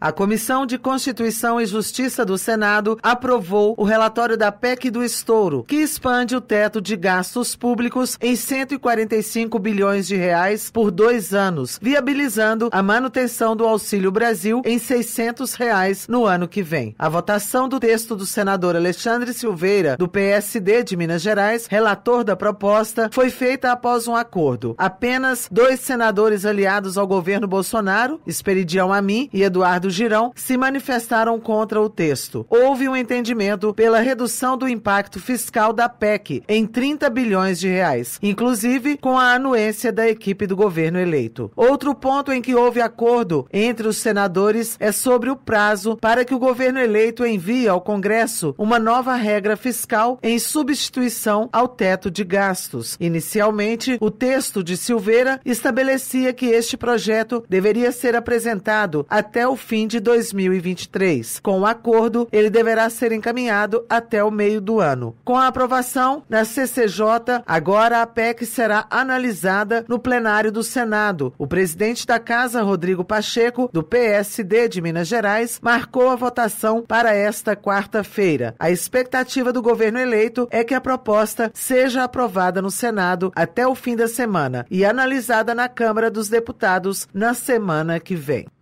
A Comissão de Constituição e Justiça do Senado aprovou o relatório da PEC do estouro, que expande o teto de gastos públicos em 145 bilhões de reais por dois anos, viabilizando a manutenção do Auxílio Brasil em 600 reais no ano que vem. A votação do texto do senador Alexandre Silveira, do PSD de Minas Gerais, relator da proposta, foi feita após um acordo. Apenas dois senadores aliados ao governo Bolsonaro, Esperidião Amin e Eduardo do Girão se manifestaram contra o texto. Houve um entendimento pela redução do impacto fiscal da PEC em 30 bilhões de reais, inclusive com a anuência da equipe do governo eleito. Outro ponto em que houve acordo entre os senadores é sobre o prazo para que o governo eleito envie ao Congresso uma nova regra fiscal em substituição ao teto de gastos. Inicialmente, o texto de Silveira estabelecia que este projeto deveria ser apresentado até o fim fim de 2023. Com o acordo, ele deverá ser encaminhado até o meio do ano. Com a aprovação na CCJ, agora a PEC será analisada no plenário do Senado. O presidente da Casa, Rodrigo Pacheco, do PSD de Minas Gerais, marcou a votação para esta quarta-feira. A expectativa do governo eleito é que a proposta seja aprovada no Senado até o fim da semana e analisada na Câmara dos Deputados na semana que vem.